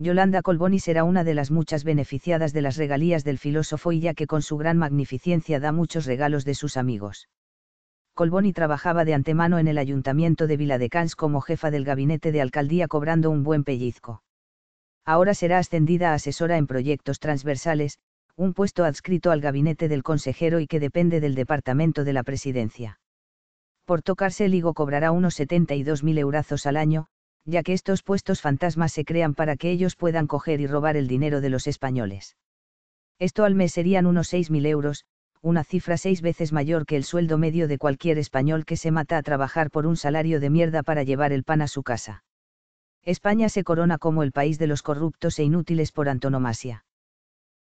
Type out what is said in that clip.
Yolanda Colboni será una de las muchas beneficiadas de las regalías del filósofo y ya que con su gran magnificencia da muchos regalos de sus amigos. Colboni trabajaba de antemano en el ayuntamiento de Viladecans como jefa del gabinete de alcaldía cobrando un buen pellizco. Ahora será ascendida a asesora en proyectos transversales, un puesto adscrito al gabinete del consejero y que depende del departamento de la presidencia. Por tocarse el higo cobrará unos 72.000 eurazos al año, ya que estos puestos fantasmas se crean para que ellos puedan coger y robar el dinero de los españoles. Esto al mes serían unos 6.000 euros, una cifra seis veces mayor que el sueldo medio de cualquier español que se mata a trabajar por un salario de mierda para llevar el pan a su casa. España se corona como el país de los corruptos e inútiles por antonomasia.